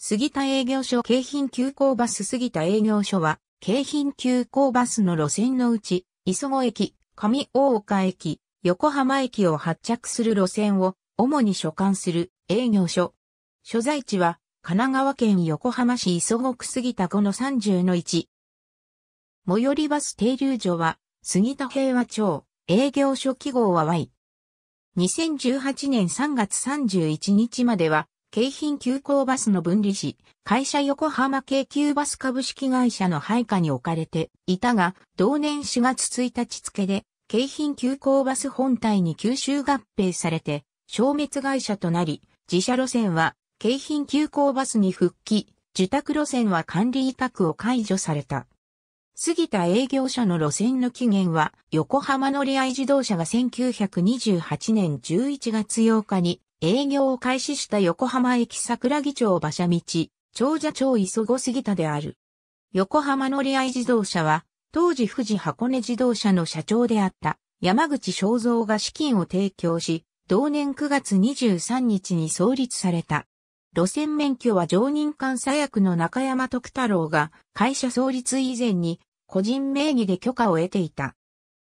杉田営業所京浜急行バス杉田営業所は、京浜急行バスの路線のうち、磯子駅、上大岡駅、横浜駅を発着する路線を主に所管する営業所。所在地は神奈川県横浜市磯子区杉田5の30の1。最寄りバス停留所は杉田平和町、営業所記号は Y。2018年3月31日までは京浜急行バスの分離時、会社横浜京急バス株式会社の配下に置かれていたが、同年4月1日付で、京浜急行バス本体に吸収合併されて、消滅会社となり、自社路線は、京浜急行バスに復帰、受託路線は管理委託を解除された。過ぎた営業者の路線の期限は、横浜乗り合い自動車が1928年11月8日に営業を開始した横浜駅桜木町馬車道、長者町磯子杉田である。横浜乗り合い自動車は、当時富士箱根自動車の社長であった山口正造が資金を提供し、同年9月23日に創立された。路線免許は常任監査役の中山徳太郎が会社創立以前に個人名義で許可を得ていた。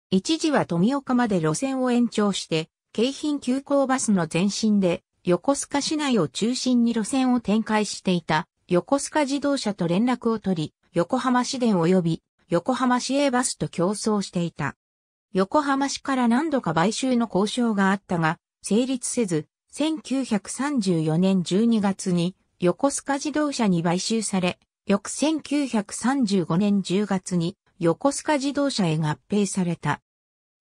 一時は富岡まで路線を延長して京浜急行バスの前身で、横須賀市内を中心に路線を展開していた、横須賀自動車と連絡を取り、横浜市電及び横浜市営バスと競争していた。横浜市から何度か買収の交渉があったが、成立せず、1934年12月に横須賀自動車に買収され、翌1935年10月に横須賀自動車へ合併された。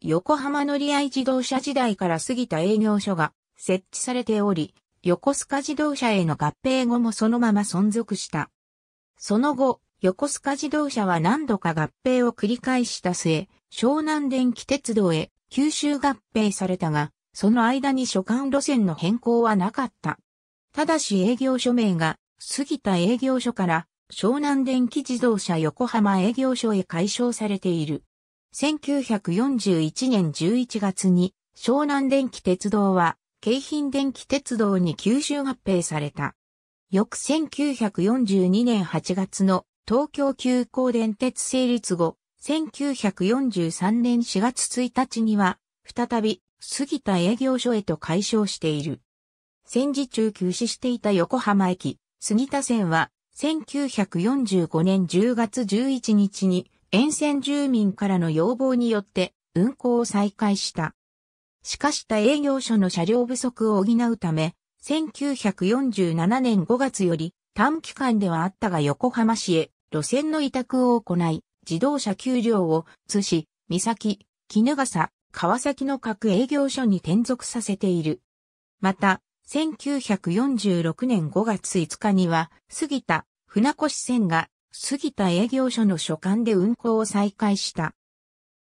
横浜乗り合い自動車時代から過ぎた営業所が設置されており、横須賀自動車への合併後もそのまま存続した。その後、横須賀自動車は何度か合併を繰り返した末、湘南電気鉄道へ九州合併されたが、その間に所管路線の変更はなかった。ただし営業所名が杉田営業所から湘南電気自動車横浜営業所へ解消されている。1941年11月に湘南電気鉄道は京浜電気鉄道に吸収合併された。翌1942年8月の東京急行電鉄成立後、1943年4月1日には、再び杉田営業所へと解消している。戦時中休止していた横浜駅、杉田線は、1945年10月11日に沿線住民からの要望によって運行を再開した。しかした営業所の車両不足を補うため、1947年5月より短期間ではあったが横浜市へ路線の委託を行い、自動車給料を津市、三崎、絹笠、川崎の各営業所に転属させている。また、1946年5月5日には、杉田、船越線が杉田営業所の所管で運行を再開した。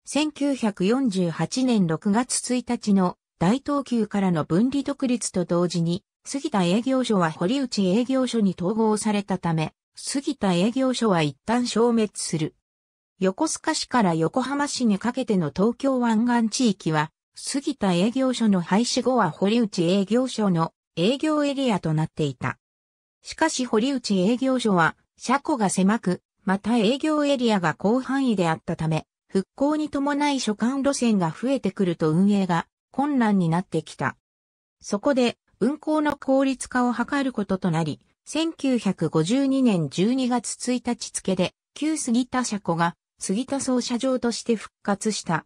1948年6月1日の大東急からの分離独立と同時に、杉田営業所は堀内営業所に統合されたため、杉田営業所は一旦消滅する。横須賀市から横浜市にかけての東京湾岸地域は、杉田営業所の廃止後は堀内営業所の営業エリアとなっていた。しかし堀内営業所は車庫が狭く、また営業エリアが広範囲であったため、復興に伴い所管路線が増えてくると運営が困難になってきた。そこで、運行の効率化を図ることとなり、1952年12月1日付で、旧杉田車庫が杉田総車場として復活した。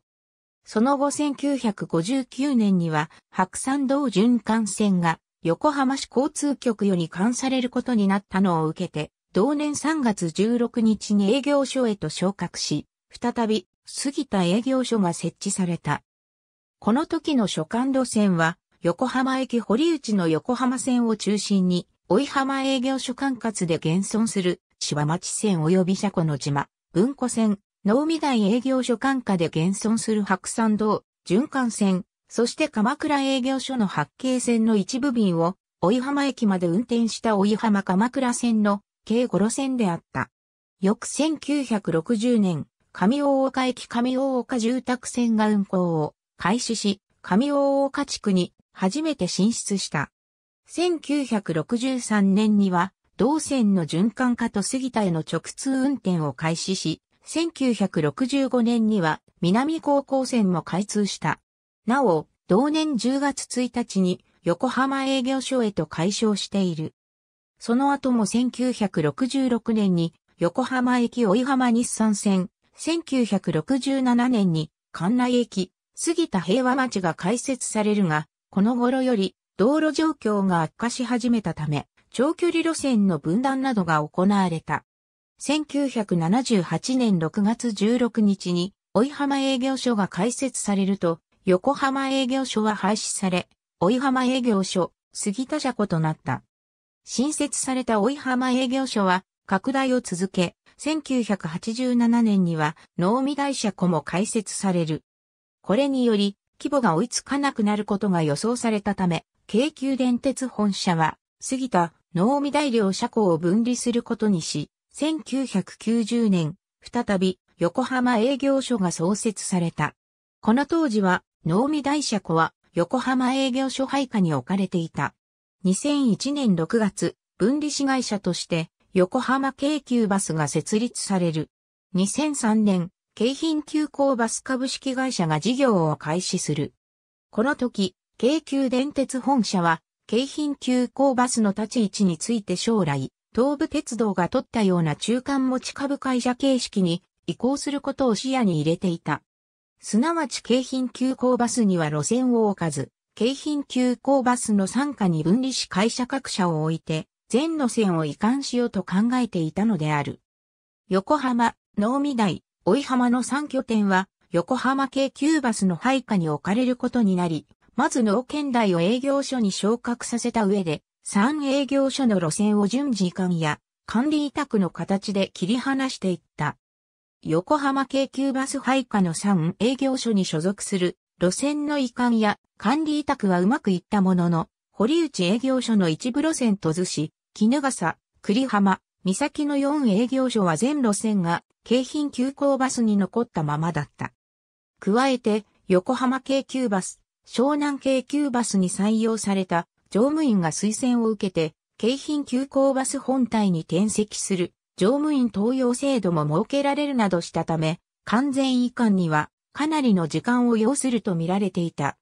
その後1959年には白山道循環線が横浜市交通局より関されることになったのを受けて同年3月16日に営業所へと昇格し、再び杉田営業所が設置された。この時の所管路線は、横浜駅堀内の横浜線を中心に、追浜営業所管轄で現存する柴町線及び車庫の島、文庫線、能見台営業所管下で現存する白山道、循環線、そして鎌倉営業所の八景線の一部便を、追浜駅まで運転した追浜鎌倉線の計5路線であった。翌1960年、上大岡駅上大岡住宅線が運行を開始し、上大岡地区に初めて進出した。1963年には、同線の循環化と杉田への直通運転を開始し、1965年には南高校線も開通した。なお、同年10月1日に横浜営業所へと解消している。その後も1966年に横浜駅追浜日産線、1967年に関内駅、杉田平和町が開設されるが、この頃より道路状況が悪化し始めたため、長距離路線の分断などが行われた。1978年6月16日に、追浜営業所が開設されると、横浜営業所は廃止され、追浜営業所、杉田車庫となった。新設された追浜営業所は拡大を続け、1987年には農民大社庫も開設される。これにより規模が追いつかなくなることが予想されたため、京急電鉄本社は過ぎた農民大寮社庫を分離することにし、1990年、再び横浜営業所が創設された。この当時は農民大社庫は横浜営業所配下に置かれていた。2001年6月、分離子会社として横浜京急バスが設立される。2003年、京浜急行バス株式会社が事業を開始する。この時、京急電鉄本社は、京浜急行バスの立ち位置について将来、東武鉄道が取ったような中間持ち株会社形式に移行することを視野に入れていた。すなわち京浜急行バスには路線を置かず、京浜急行バスの傘下に分離し会社各社を置いて、全路線を移管しようと考えていたのである。横浜、能見台、追浜の3拠点は、横浜京急バスの配下に置かれることになり、まず農圏台を営業所に昇格させた上で、3営業所の路線を順次移管や管理委託の形で切り離していった。横浜京急バス配下の3営業所に所属する路線の移管や管理委託はうまくいったものの、堀内営業所の一部路線と図し、絹笠、栗浜、三崎の4営業所は全路線が京浜急行バスに残ったままだった。加えて、横浜京急バス、湘南京急バスに採用された乗務員が推薦を受けて、京浜急行バス本体に転籍する乗務員登用制度も設けられるなどしたため、完全移管にはかなりの時間を要すると見られていた。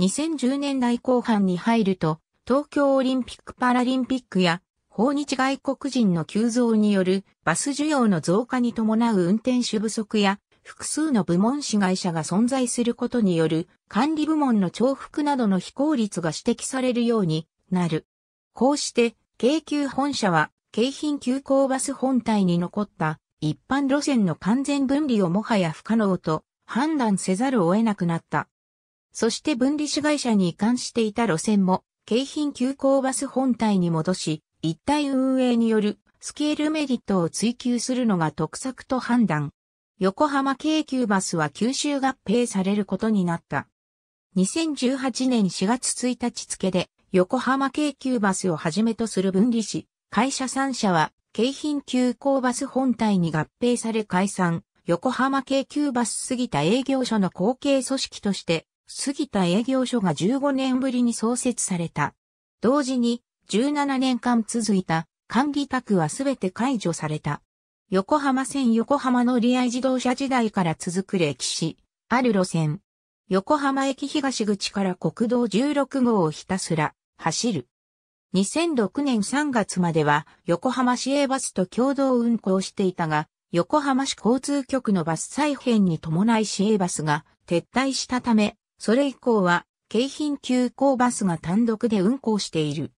2010年代後半に入ると、東京オリンピック・パラリンピックや、訪日外国人の急増によるバス需要の増加に伴う運転手不足や、複数の部門市会社が存在することによる管理部門の重複などの非効率が指摘されるようになる。こうして、京急本社は、京浜急行バス本体に残った一般路線の完全分離をもはや不可能と判断せざるを得なくなった。そして分離子会社に移管していた路線も、京浜急行バス本体に戻し、一体運営によるスケールメリットを追求するのが得策と判断。横浜京急バスは九州合併されることになった。2018年4月1日付で、横浜京急バスをはじめとする分離子、会社3社は、京浜急行バス本体に合併され解散、横浜京急バス杉田営業所の後継組織として、杉田営業所が15年ぶりに創設された。同時に、17年間続いた管理宅はすべて解除された。横浜線横浜乗り合い自動車時代から続く歴史、ある路線。横浜駅東口から国道16号をひたすら走る。2006年3月までは横浜市営バスと共同運行していたが、横浜市交通局のバス再編に伴い市営バスが撤退したため、それ以降は京浜急行バスが単独で運行している。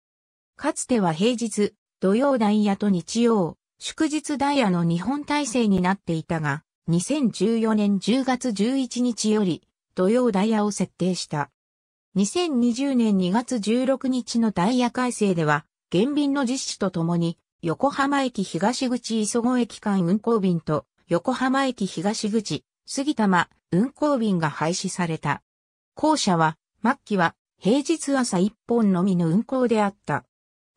かつては平日、土曜ダイヤと日曜、祝日ダイヤの日本体制になっていたが、2014年10月11日より土曜ダイヤを設定した。2020年2月16日のダイヤ改正では、減便の実施とともに、横浜駅東口磯子駅間運行便と、横浜駅東口、杉玉、運行便が廃止された。校舎は、末期は、平日朝一本のみの運行であった。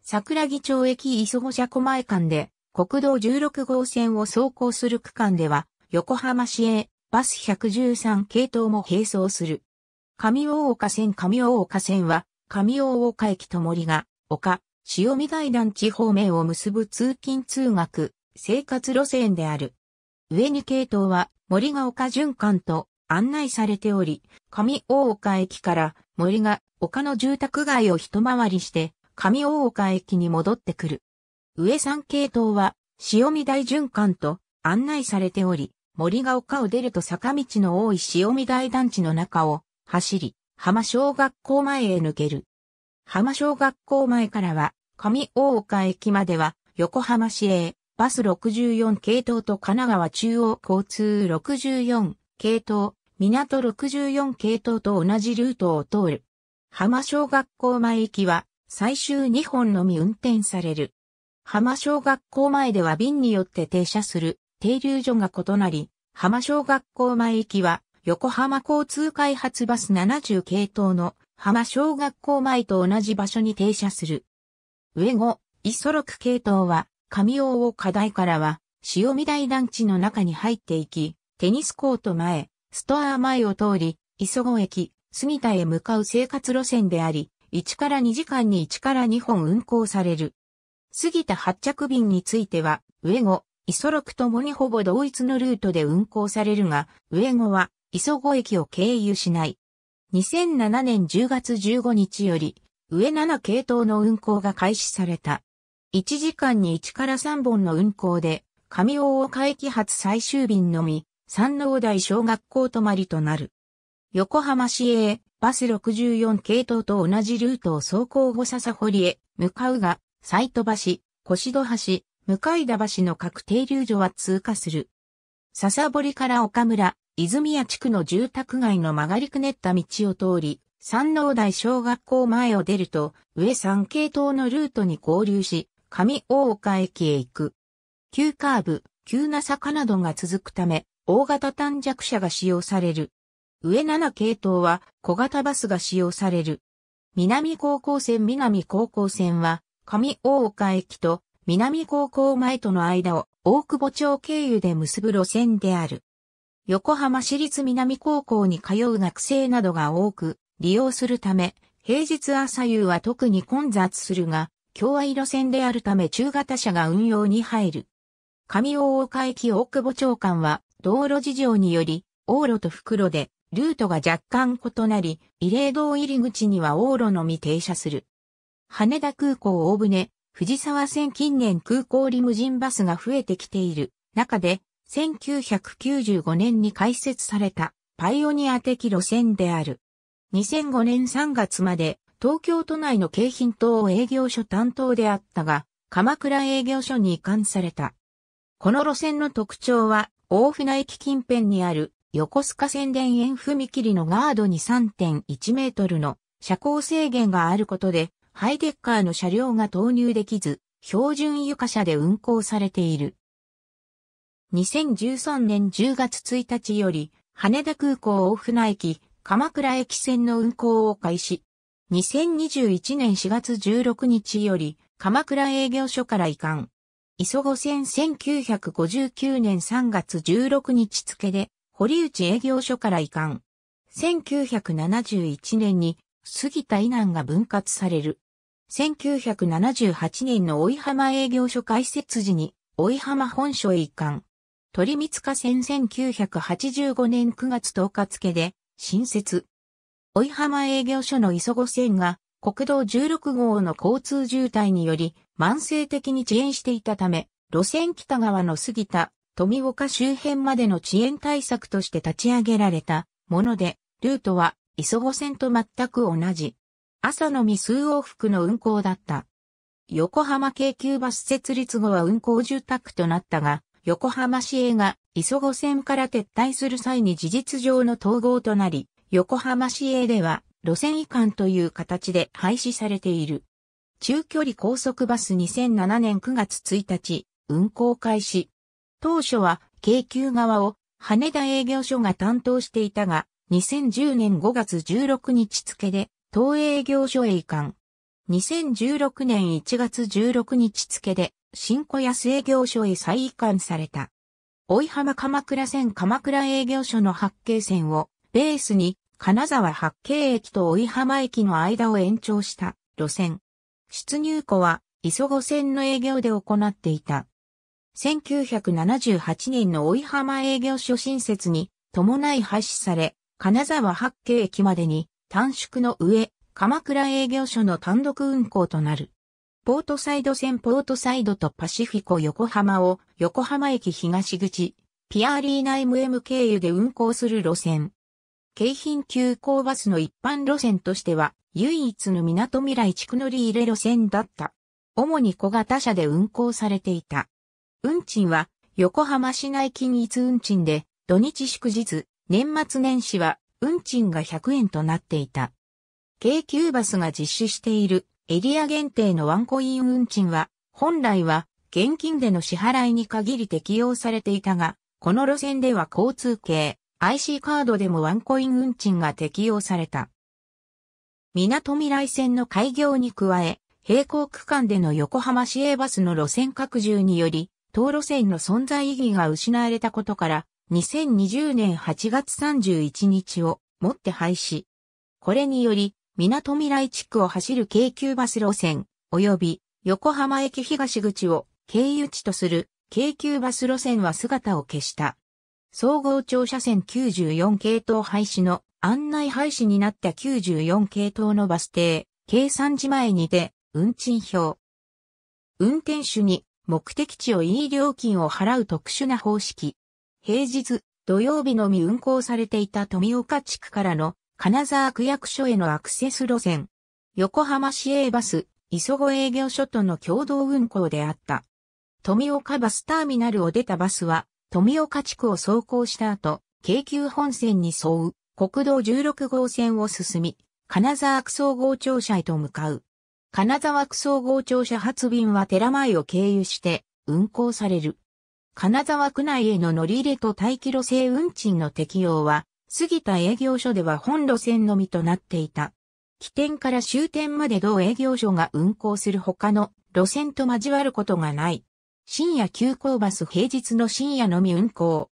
桜木町駅磯子車庫前間で、国道16号線を走行する区間では、横浜市営、バス113系統も並走する。上大岡線上大岡線は、上大岡駅と森が、丘、潮見台団地方面を結ぶ通勤通学、生活路線である。上に系統は森が丘循環と案内されており、上大岡駅から森が丘の住宅街を一回りして上大岡駅に戻ってくる。上3系統は潮見台循環と案内されており、森が丘を出ると坂道の多い潮見台団地の中を走り、浜小学校前へ抜ける。浜小学校前からは上大岡駅までは横浜市営バス64系統と神奈川中央交通64系統、港64系統と同じルートを通る。浜小学校前行きは最終2本のみ運転される。浜小学校前では便によって停車する停留所が異なり、浜小学校前行きは横浜交通開発バス70系統の浜小学校前と同じ場所に停車する。上後、イソロク系統は、上大課題からは、潮見台団地の中に入っていき、テニスコート前、ストア前を通り、磯子駅、杉田へ向かう生活路線であり、1から2時間に1から2本運行される。杉田発着便については、上後、磯六ともにほぼ同一のルートで運行されるが、上後は磯子駅を経由しない。2007年10月15日より、上7系統の運行が開始された。1時間に1から3本の運行で、上大岡駅発最終便のみ、山能台小学校泊まりとなる。横浜市営バス64系統と同じルートを走行後笹堀へ向かうが、斎戸橋、越戸橋、向田橋の各停留所は通過する。笹堀から岡村、泉谷地区の住宅街の曲がりくねった道を通り、山王台小学校前を出ると、上三系統のルートに合流し、上大岡駅へ行く。急カーブ、急な坂などが続くため、大型短弱車が使用される。上7系統は小型バスが使用される。南高校線南高校線は、上大岡駅と南高校前との間を大久保町経由で結ぶ路線である。横浜市立南高校に通う学生などが多く、利用するため、平日朝夕は特に混雑するが、共愛路線であるため中型車が運用に入る。上大岡駅大久保長官は、道路事情により、往路と袋で、ルートが若干異なり、慰霊堂入り口には往路のみ停車する。羽田空港大船、藤沢線近年空港リムジンバスが増えてきている中で、1995年に開設されたパイオニア的路線である。2005年3月まで東京都内の京浜東営業所担当であったが、鎌倉営業所に移管された。この路線の特徴は、大船駅近辺にある横須賀線田園踏切のガードに3.1メートルの車高制限があることで、ハイデッカーの車両が投入できず、標準床車で運行されている。2013年10月1日より、羽田空港大船駅、鎌倉駅線の運行を開始。2021年4月16日より、鎌倉営業所から移管。磯子線1959年3月16日付で、堀内営業所から移管。1971年に、杉田以南が分割される。1978年の追浜営業所開設時に、追浜本所へ移管。鳥光化線1985年9月10日付で、新設。追浜営業所の磯子線が国道16号の交通渋滞により慢性的に遅延していたため、路線北側の杉田、富岡周辺までの遅延対策として立ち上げられたもので、ルートは磯子線と全く同じ。朝のみ数往復の運行だった。横浜京急バス設立後は運行住宅となったが、横浜市営が磯子線から撤退する際に事実上の統合となり、横浜市営では路線移管という形で廃止されている。中距離高速バス2007年9月1日、運行開始。当初は京急側を羽田営業所が担当していたが、2010年5月16日付で東営業所へ移管。2016年1月16日付で新小安営業所へ再移管された。追浜鎌倉線鎌倉営業所の八景線をベースに金沢八景駅と追浜駅の間を延長した路線。出入庫は磯子線の営業で行っていた。1978年の追浜営業所新設に伴い廃止され、金沢八景駅までに短縮の上、鎌倉営業所の単独運行となる。ポートサイド線ポートサイドとパシフィコ横浜を横浜駅東口、ピアリーナ MM 経由で運行する路線。京浜急行バスの一般路線としては唯一の港未来地区乗り入れ路線だった。主に小型車で運行されていた。運賃は横浜市内均一運賃で土日祝日、年末年始は運賃が100円となっていた。京急バスが実施しているエリア限定のワンコイン運賃は、本来は現金での支払いに限り適用されていたが、この路線では交通系、IC カードでもワンコイン運賃が適用された。港未来線の開業に加え、並行区間での横浜市営バスの路線拡充により、当路線の存在意義が失われたことから、2020年8月31日をもって廃止。これにより、港未来地区を走る京急バス路線、及び横浜駅東口を経由地とする京急バス路線は姿を消した。総合庁舎線94系統廃止の案内廃止になった94系統のバス停、計算時前にて、運賃表。運転手に目的地をいい料金を払う特殊な方式。平日、土曜日のみ運行されていた富岡地区からの金沢区役所へのアクセス路線。横浜市営バス、磯子営業所との共同運行であった。富岡バスターミナルを出たバスは、富岡地区を走行した後、京急本線に沿う国道16号線を進み、金沢区総合庁舎へと向かう。金沢区総合庁舎発便は寺前を経由して運行される。金沢区内への乗り入れと待機路線運賃の適用は杉田営業所では本路線のみとなっていた。起点から終点まで同営業所が運行する他の路線と交わることがない。深夜急行バス平日の深夜のみ運行。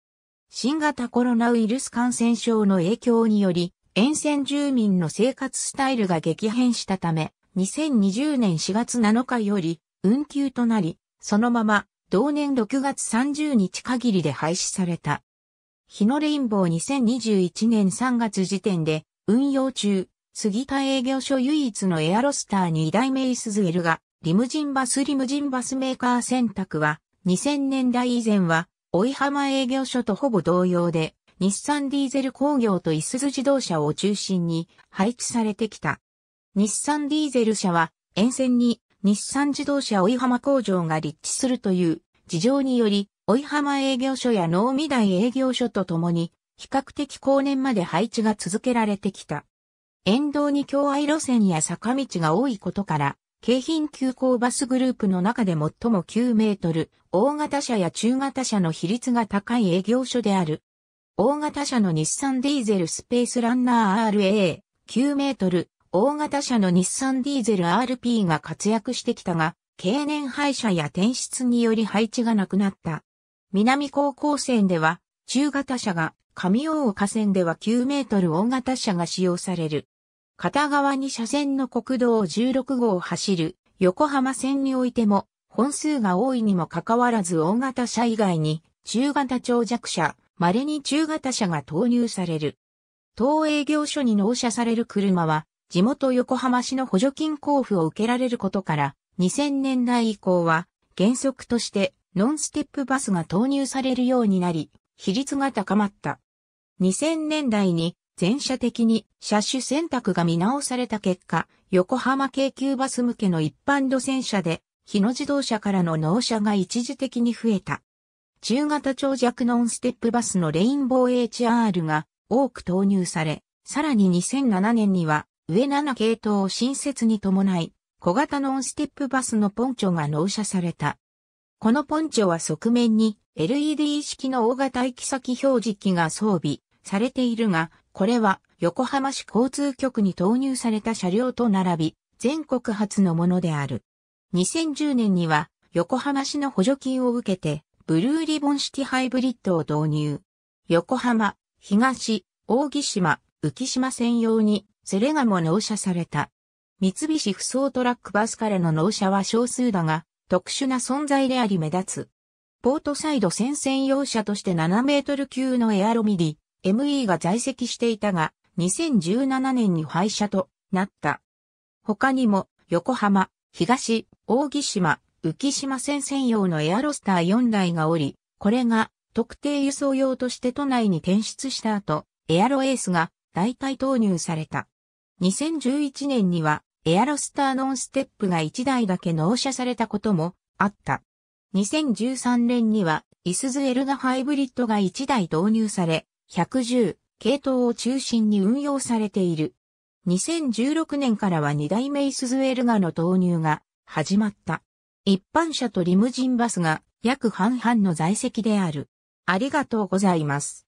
新型コロナウイルス感染症の影響により、沿線住民の生活スタイルが激変したため、2020年4月7日より運休となり、そのまま同年6月30日限りで廃止された。日のレインボー2021年3月時点で、運用中、杉田営業所唯一のエアロスター2代目イスズエルが、リムジンバスリムジンバスメーカー選択は、2000年代以前は、追い浜営業所とほぼ同様で、日産ディーゼル工業とイスズ自動車を中心に配置されてきた。日産ディーゼル車は、沿線に日産自動車追い浜工場が立地するという事情により、追浜営業所や農美台営業所とともに、比較的後年まで配置が続けられてきた。沿道に共愛路線や坂道が多いことから、京浜急行バスグループの中で最も9メートル、大型車や中型車の比率が高い営業所である。大型車の日産ディーゼルスペースランナー RA、9メートル、大型車の日産ディーゼル RP が活躍してきたが、経年廃車や転出により配置がなくなった。南高校線では、中型車が、上大岡線では9メートル大型車が使用される。片側に車線の国道16号を走る横浜線においても、本数が多いにもかかわらず大型車以外に、中型長弱車、稀に中型車が投入される。当営業所に納車される車は、地元横浜市の補助金交付を受けられることから、2000年代以降は、原則としてノンステップバスが投入されるようになり、比率が高まった。2000年代に全社的に車種選択が見直された結果、横浜京急バス向けの一般路線車で、日野自動車からの納車が一時的に増えた。中型長尺ノンステップバスのレインボー HR が多く投入され、さらに2007年には上7系統を新設に伴い、小型ノンステップバスのポンチョが納車された。このポンチョは側面に LED 式の大型行き先表示機が装備されているが、これは横浜市交通局に投入された車両と並び、全国初のものである。2010年には横浜市の補助金を受けて、ブルーリボン式ハイブリッドを導入。横浜、東、大木島、浮島専用に、セレガも納車された。三菱不走トラックバスからの納車は少数だが、特殊な存在であり目立つ。ポートサイド戦線用車として7メートル級のエアロミディ、ME が在籍していたが、2017年に廃車となった。他にも、横浜、東、大島、浮島戦線用のエアロスター4台がおり、これが特定輸送用として都内に転出した後、エアロエースが代替投入された。2011年にはエアロスターノンステップが1台だけ納車されたこともあった。2013年には、イスズエルガハイブリッドが1台導入され、110系統を中心に運用されている。2016年からは2代目イスズエルガの導入が始まった。一般車とリムジンバスが約半々の在籍である。ありがとうございます。